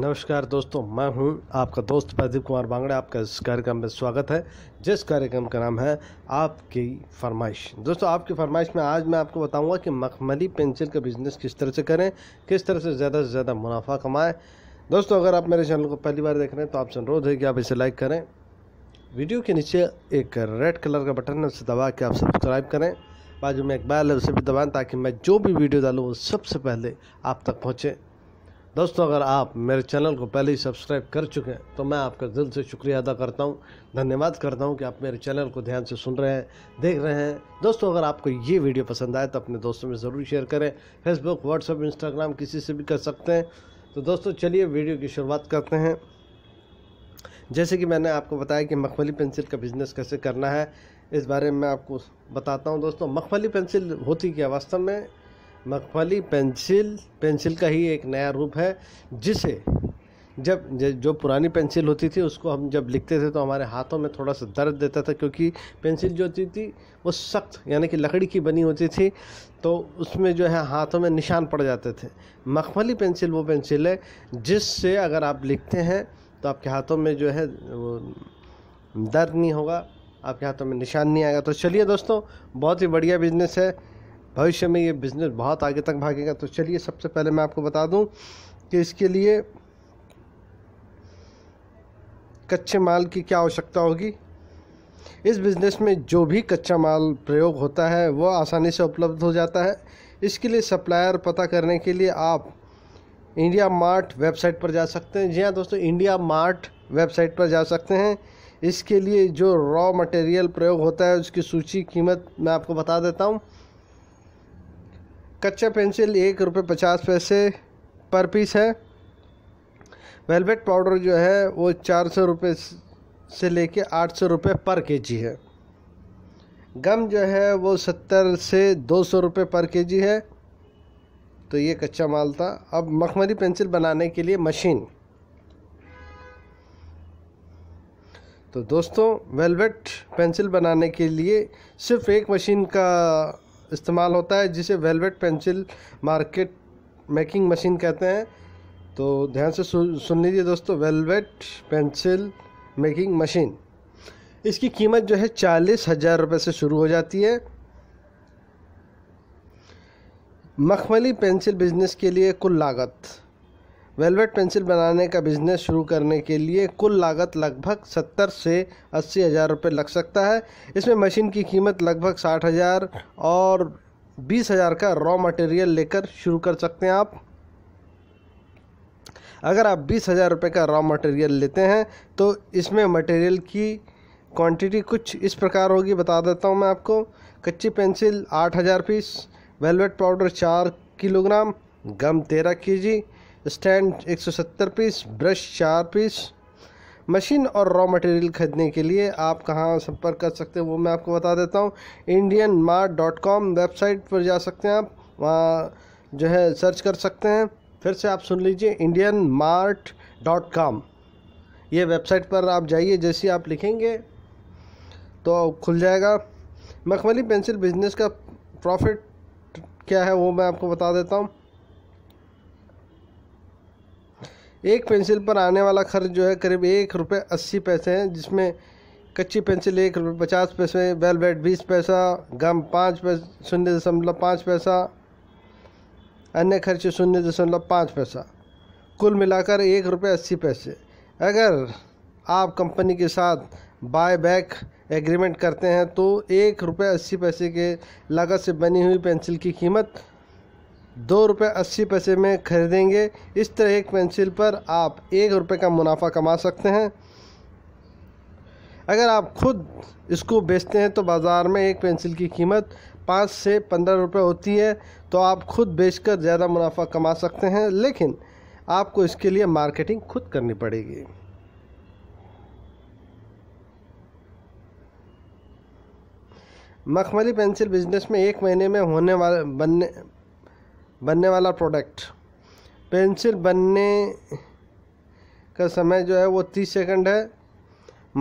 नमस्कार दोस्तों मैं हूं आपका दोस्त प्रदीप कुमार बांगड़ा आपका इस कार्यक्रम में स्वागत है जिस कार्यक्रम का नाम है आपकी फरमाइश दोस्तों आपकी फरमाइश में आज मैं आपको बताऊंगा कि मखमली पेंसिल का बिज़नेस किस तरह से करें किस तरह से ज़्यादा से ज़्यादा मुनाफा कमाएँ दोस्तों अगर आप मेरे चैनल को पहली बार देख रहे हैं तो आपसे अनुरोध है कि आप इसे लाइक करें वीडियो के नीचे एक रेड कलर का बटन है उसे दबा के आप सब्सक्राइब करें बाजू में एक बैल है उसे भी दबाएँ ताकि मैं जो भी वीडियो डालूँ वो सबसे पहले आप तक पहुँचे दोस्तों अगर आप मेरे चैनल को पहले ही सब्सक्राइब कर चुके हैं तो मैं आपका दिल से शुक्रिया अदा करता हूं धन्यवाद करता हूं कि आप मेरे चैनल को ध्यान से सुन रहे हैं देख रहे हैं दोस्तों अगर आपको ये वीडियो पसंद आए तो अपने दोस्तों में ज़रूर शेयर करें फेसबुक व्हाट्सअप इंस्टाग्राम किसी से भी कर सकते हैं तो दोस्तों चलिए वीडियो की शुरुआत करते हैं जैसे कि मैंने आपको बताया कि मखमली पेंसिल का बिज़नेस कैसे करना है इस बारे में आपको बताता हूँ दोस्तों मखमली पेंसिल होती क्या वास्तव में मखफली पेंसिल पेंसिल का ही एक नया रूप है जिसे जब जो पुरानी पेंसिल होती थी उसको हम जब लिखते थे तो हमारे हाथों में थोड़ा सा दर्द देता था क्योंकि पेंसिल जो होती थी वो सख्त यानी कि लकड़ी की बनी होती थी तो उसमें जो है हाथों में निशान पड़ जाते थे मखमली पेंसिल वो पेंसिल है जिससे अगर आप लिखते हैं तो आपके हाथों में जो है वो दर्द नहीं होगा आपके हाथों में निशान नहीं आएगा तो चलिए दोस्तों बहुत ही बढ़िया बिजनेस है भविष्य में ये बिज़नेस बहुत आगे तक भागेगा तो चलिए सबसे पहले मैं आपको बता दूं कि इसके लिए कच्चे माल की क्या आवश्यकता होगी इस बिज़नेस में जो भी कच्चा माल प्रयोग होता है वह आसानी से उपलब्ध हो जाता है इसके लिए सप्लायर पता करने के लिए आप इंडिया मार्ट वेबसाइट पर जा सकते हैं जी हाँ दोस्तों इंडिया मार्ट वेबसाइट पर जा सकते हैं इसके लिए जो रॉ मटेरियल प्रयोग होता है उसकी सूची कीमत मैं आपको बता देता हूँ कच्चा पेंसिल एक रुपये पचास पैसे पर पीस है वेलवेट पाउडर जो है वो चार सौ रुपये से लेके आठ सौ रुपये पर के जी है गम जो है वो सत्तर से दो सौ रुपये पर के जी है तो ये कच्चा माल था अब मखमली पेंसिल बनाने के लिए मशीन तो दोस्तों वेलवेट पेंसिल बनाने के लिए सिर्फ एक मशीन का इस्तेमाल होता है जिसे velvet pencil market making machine कहते हैं तो ध्यान से सुन लीजिए दोस्तों वेलवेट पेंसिल मेकिंग मशीन इसकी कीमत जो है चालीस हज़ार रुपये से शुरू हो जाती है मखमली पेंसिल बिजनेस के लिए कुल लागत वेलवेट पेंसिल बनाने का बिजनेस शुरू करने के लिए कुल लागत लगभग सत्तर से अस्सी हज़ार रुपये लग सकता है इसमें मशीन की कीमत लगभग साठ हज़ार और बीस हज़ार का रॉ मटेरियल लेकर शुरू कर सकते हैं आप अगर आप बीस हज़ार रुपये का रॉ मटेरियल लेते हैं तो इसमें मटेरियल की क्वांटिटी कुछ इस प्रकार होगी बता देता हूँ मैं आपको कच्ची पेंसिल आठ हज़ार पीस वेलवेट पाउडर चार किलोग्राम गम तेरह K G stand 170 piece brush 4 piece machine और रॉ मटेरियल खरीदने के लिए आप कहाँ संपर्क कर सकते हैं वो मैं आपको बता देता हूँ Indian Mart dot com website पर जा सकते हैं आप वहाँ जो है सर्च कर सकते हैं फिर से आप सुन लीजिए इंडियन मार्ट डॉट कॉम ये वेबसाइट पर आप जाइए जैसे आप लिखेंगे तो खुल जाएगा मखमली पेंसिल बिजनेस का प्रॉफिट क्या है वो मैं आपको बता देता हूँ एक पेंसिल पर आने वाला खर्च जो है करीब एक रुपये अस्सी पैसे हैं जिसमें कच्ची पेंसिल एक रुपये पचास पैसे वेलवेट बीस पैसा गम पाँच पैसा शून्य दशमलव पाँच पैसा अन्य खर्च शून्य दशमलव पाँच पैसा कुल मिलाकर एक रुपये अस्सी पैसे अगर आप कंपनी के साथ बाय बैक एग्रीमेंट करते हैं तो एक रुपये अस्सी पैसे के लागत से बनी हुई पेंसिल की कीमत दो रुपये अस्सी पैसे में खरीदेंगे इस तरह एक पेंसिल पर आप एक रुपये का मुनाफा कमा सकते हैं अगर आप खुद इसको बेचते हैं तो बाज़ार में एक पेंसिल की कीमत पाँच से पंद्रह रुपये होती है तो आप खुद बेचकर ज़्यादा मुनाफा कमा सकते हैं लेकिन आपको इसके लिए मार्केटिंग खुद करनी पड़ेगी मखमली पेंसिल बिजनेस में एक महीने में होने वाले बनने बनने वाला प्रोडक्ट पेंसिल बनने का समय जो है वो तीस सेकंड है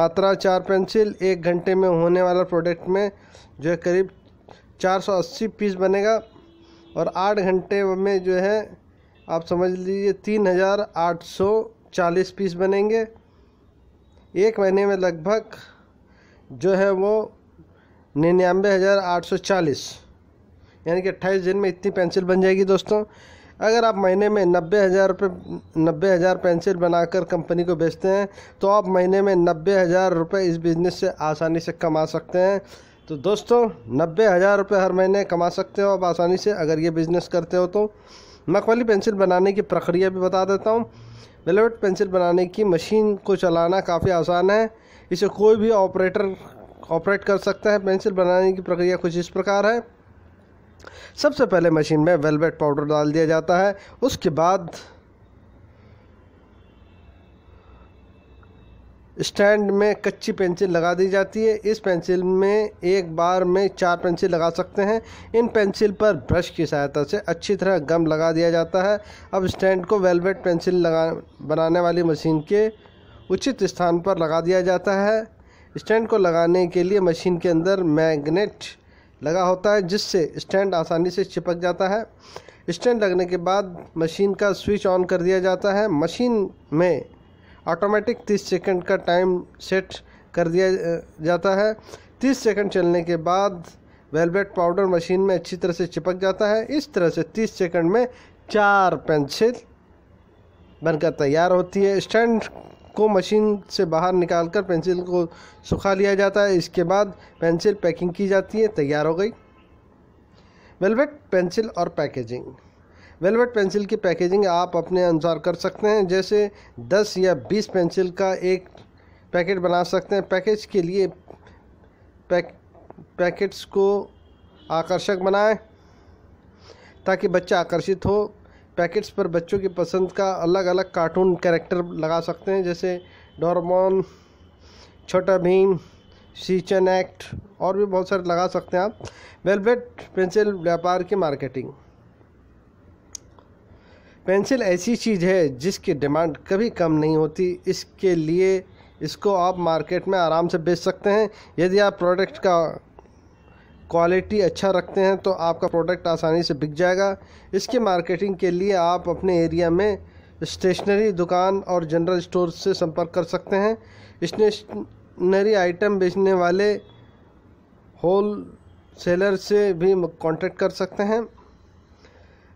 मात्रा चार पेंसिल एक घंटे में होने वाला प्रोडक्ट में जो है करीब 480 पीस बनेगा और आठ घंटे में जो है आप समझ लीजिए तीन हज़ार आठ सौ चालीस पीस बनेंगे एक महीने में लगभग जो है वो निन्यानवे हज़ार आठ सौ चालीस यानी कि अट्ठाईस दिन में इतनी पेंसिल बन जाएगी दोस्तों अगर आप महीने में नब्बे हज़ार रुपये नब्बे हज़ार पेंसिल बनाकर कंपनी को बेचते हैं तो आप महीने में नब्बे हज़ार रुपये इस बिज़नेस से आसानी से कमा सकते हैं तो दोस्तों नब्बे हज़ार रुपये हर महीने कमा सकते हो आप आसानी से अगर ये बिज़नेस करते हो तो मकवली पेंसिल बनाने की प्रक्रिया भी बता देता हूँ वेलवेट पेंसिल बनाने की मशीन को चलाना काफ़ी आसान है इसे कोई भी ऑपरेटर ऑपरेट कर सकता है पेंसिल बनाने की प्रक्रिया कुछ इस प्रकार है सबसे पहले मशीन में वेलवेट पाउडर डाल दिया जाता है उसके बाद स्टैंड में कच्ची पेंसिल लगा दी जाती है इस पेंसिल में एक बार में चार पेंसिल लगा सकते हैं इन पेंसिल पर ब्रश की सहायता से अच्छी तरह गम लगा दिया जाता है अब स्टैंड को वेलवेट पेंसिल लगा बनाने वाली मशीन के उचित स्थान पर लगा दिया जाता है स्टैंड को लगाने के लिए मशीन के अंदर मैग्नेट लगा होता है जिससे स्टैंड आसानी से चिपक जाता है स्टैंड लगने के बाद मशीन का स्विच ऑन कर दिया जाता है मशीन में ऑटोमेटिक 30 सेकंड का टाइम सेट कर दिया जाता है 30 सेकंड चलने के बाद वेलवेट पाउडर मशीन में अच्छी तरह से चिपक जाता है इस तरह से 30 सेकंड में चार पेंसिल बनकर तैयार होती है स्टैंड को मशीन से बाहर निकालकर पेंसिल को सुखा लिया जाता है इसके बाद पेंसिल पैकिंग की जाती है तैयार हो गई वेलवेट पेंसिल और पैकेजिंग वेलवेट पेंसिल की पैकेजिंग आप अपने अनुसार कर सकते हैं जैसे 10 या 20 पेंसिल का एक पैकेट बना सकते हैं पैकेज के लिए पैक पैकेट्स को आकर्षक बनाएं ताकि बच्चा आकर्षित हो पैकेट्स पर बच्चों की पसंद का अलग अलग कार्टून कैरेक्टर लगा सकते हैं जैसे डोरमोन छोटा भीम सीचन एक्ट और भी बहुत सारे लगा सकते हैं आप वेलवेट पेंसिल व्यापार की मार्केटिंग पेंसिल ऐसी चीज़ है जिसकी डिमांड कभी कम नहीं होती इसके लिए इसको आप मार्केट में आराम से बेच सकते हैं यदि आप प्रोडक्ट का क्वालिटी अच्छा रखते हैं तो आपका प्रोडक्ट आसानी से बिक जाएगा इसकी मार्केटिंग के लिए आप अपने एरिया में स्टेशनरी दुकान और जनरल स्टोर से संपर्क कर सकते हैं स्टेशनरी आइटम बेचने वाले होल सेलर से भी कांटेक्ट कर सकते हैं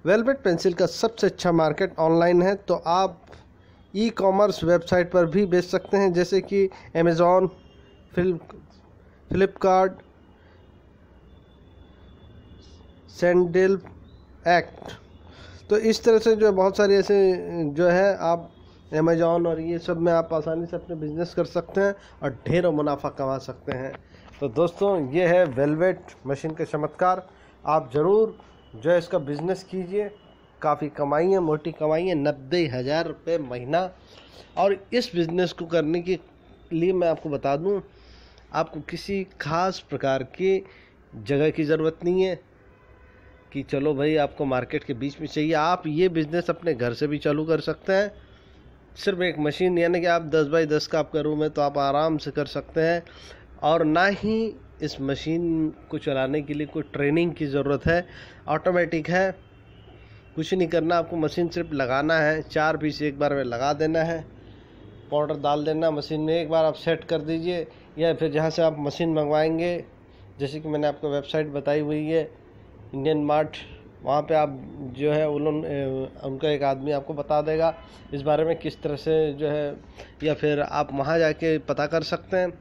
वेलवेट पेंसिल का सबसे अच्छा मार्केट ऑनलाइन है तो आप ई कॉमर्स वेबसाइट पर भी बेच सकते हैं जैसे कि अमेज़ॉन फ्लिप फ्लिपकार्ट सैंडल एक्ट तो इस तरह से जो बहुत सारे ऐसे जो है आप अमेजोन और ये सब में आप आसानी से अपने बिजनेस कर सकते हैं और ढेरों मुनाफा कमा सकते हैं तो दोस्तों ये है वेलवेट मशीन के चमत्कार आप ज़रूर जो है इसका बिज़नेस कीजिए काफ़ी कमाई है मोटी कमाई है नब्बे हज़ार रुपये महीना और इस बिज़नेस को करने के लिए मैं आपको बता दूं आपको किसी खास प्रकार की जगह की ज़रूरत नहीं है कि चलो भाई आपको मार्केट के बीच में चाहिए आप ये बिज़नेस अपने घर से भी चालू कर सकते हैं सिर्फ एक मशीन यानी कि आप दस बाई दस का आपका रूम है तो आप आराम से कर सकते हैं और ना ही इस मशीन को चलाने के लिए कोई ट्रेनिंग की ज़रूरत है ऑटोमेटिक है कुछ नहीं करना आपको मशीन सिर्फ लगाना है चार पीस एक बार में लगा देना है पाउडर डाल देना मशीन में एक बार आप सेट कर दीजिए या फिर जहाँ से आप मशीन मंगवाएंगे जैसे कि मैंने आपको वेबसाइट बताई हुई है इंडियन मार्ट वहाँ पे आप जो है उन्होंने उनका एक आदमी आपको बता देगा इस बारे में किस तरह से जो है या फिर आप वहाँ जाके पता कर सकते हैं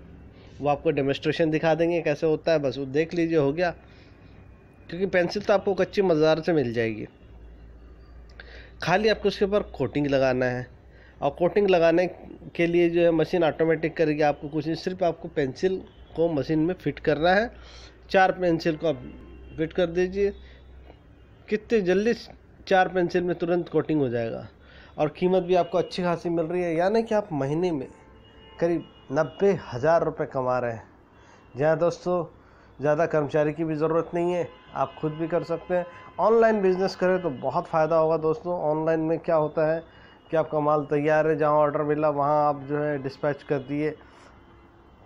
वो आपको डेमोस्ट्रेशन दिखा देंगे कैसे होता है बस वो देख लीजिए हो गया क्योंकि पेंसिल तो आपको कच्ची मज़ार से मिल जाएगी खाली आपको उसके ऊपर कोटिंग लगाना है और कोटिंग लगाने के लिए जो है मशीन ऑटोमेटिक करेगी आपको कुछ नहीं सिर्फ आपको पेंसिल को मशीन में फिट करना है चार पेंसिल को आप रिपीट कर दीजिए कितने जल्दी चार पेंसिल में तुरंत कोटिंग हो जाएगा और कीमत भी आपको अच्छी खासी मिल रही है यानी कि आप महीने में करीब नब्बे हज़ार रुपये कमा रहे हैं जहाँ दोस्तों ज़्यादा कर्मचारी की भी ज़रूरत नहीं है आप खुद भी कर सकते हैं ऑनलाइन बिज़नेस करें तो बहुत फ़ायदा होगा दोस्तों ऑनलाइन में क्या होता है कि आपका माल तैयार है जहाँ ऑर्डर मिला वहाँ आप जो है डिस्पैच कर दिए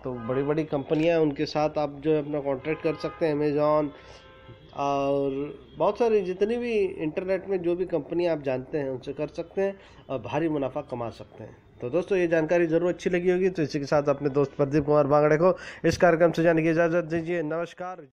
तो बड़ी बड़ी कंपनियाँ हैं उनके साथ आप जो है अपना कॉन्ट्रैक्ट कर सकते हैं अमेज़ॉन और बहुत सारी जितनी भी इंटरनेट में जो भी कंपनी आप जानते हैं उनसे कर सकते हैं और भारी मुनाफा कमा सकते हैं तो दोस्तों ये जानकारी जरूर अच्छी लगी होगी तो इसी के साथ अपने दोस्त प्रदीप कुमार बांगड़े को इस कार्यक्रम से जाने की इजाज़त दीजिए नमस्कार